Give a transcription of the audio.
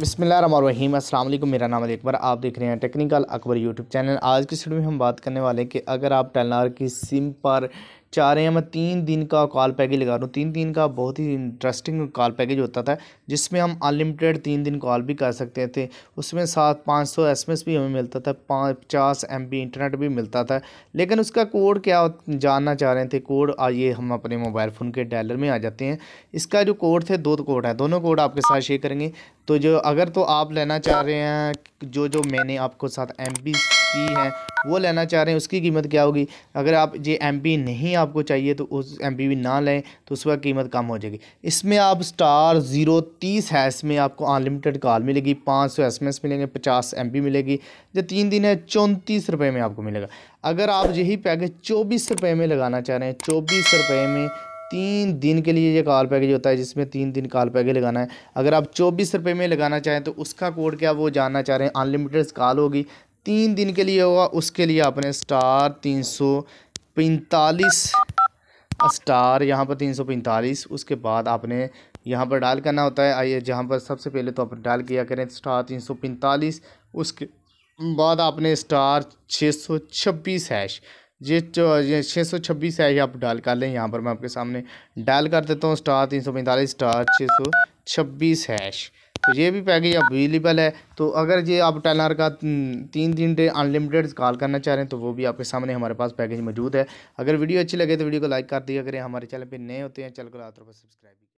बसमीम अल्लाम मेरा नाम अली अकबर आप देख रहे हैं टेक्निकल अकबर यूट्यूब चैनल आज की वीडियो में हम बात करने वाले हैं कि अगर आप टेलनार की सिम पर चाह रहे हैं मैं तीन दिन का कॉल पैकेज लगा रहा हूँ तीन दिन का बहुत ही इंटरेस्टिंग कॉल पैकेज होता था जिसमें हम अनलिमिटेड तीन दिन कॉल भी कर सकते थे उसमें सात पाँच सौ एस भी हमें मिलता था पचास एम इंटरनेट भी मिलता था लेकिन उसका कोड क्या जानना चाह रहे थे कोड आइए हम अपने मोबाइल फ़ोन के डायलर में आ जाते हैं इसका जो कोड थे दो कोड है दोनों कोड आपके साथ शेयर करेंगे तो जो अगर तो आप लेना चाह रहे हैं जो जो मैंने आपको साथ एम की हैं वो लेना चाह रहे हैं उसकी कीमत क्या होगी अगर आप ये एम नहीं आपको चाहिए तो उस एम पी ना लें तो उसका कीमत कम हो जाएगी इसमें आप स्टार ज़ीरो तीस हैस में आपको अनलिमिटेड कॉल मिलेगी पाँच सौ एस एम एस मिलेंगे पचास एम पी मिलेगी जो तीन दिन है चौंतीस रुपये में आपको मिलेगा अगर आप यही पैकेज चौबीस रुपये में लगाना चाह रहे हैं चौबीस रुपये में तीन दिन के लिए ये कॉल पैकेज होता है जिसमें तीन दिन कॉल पैकेज लगाना है अगर आप चौबीस रुपये में लगाना चाहें तो उसका कोड क्या वो जानना चाह रहे हैं अनलिमिटेड कॉल होगी तीन दिन के लिए होगा उसके लिए आपने स्टार तीन सौ पैंतालीस स्टार यहाँ पर तीन सौ पैंतालीस उसके बाद आपने यहाँ पर डायल करना होता है आइए जहाँ पर सबसे पहले तो आप डायल किया करें स्टार तीन सौ पैंतालीस उसके बाद आपने स्टार छः सौ छब्बीस हैश ये छः सौ छब्बीस हैश आप डायल कर लें यहाँ पर मैं आपके सामने डायल कर देता हूँ स्टार तीन सौ पैंतालीस स्टार छः सौ छब्बीस हैश तो ये भी पैकेज अवेलेबल है तो अगर ये आप टेलर का हम्म, तीन तीन डे अनलिमिटेड कॉल करना चाह रहे हैं तो वो भी आपके सामने हमारे पास पैकेज मौजूद है अगर वीडियो अच्छी लगे तो वीडियो को लाइक कर दिया करें हमारे चैनल पर नए होते हैं चैनल को रात सब्सक्राइब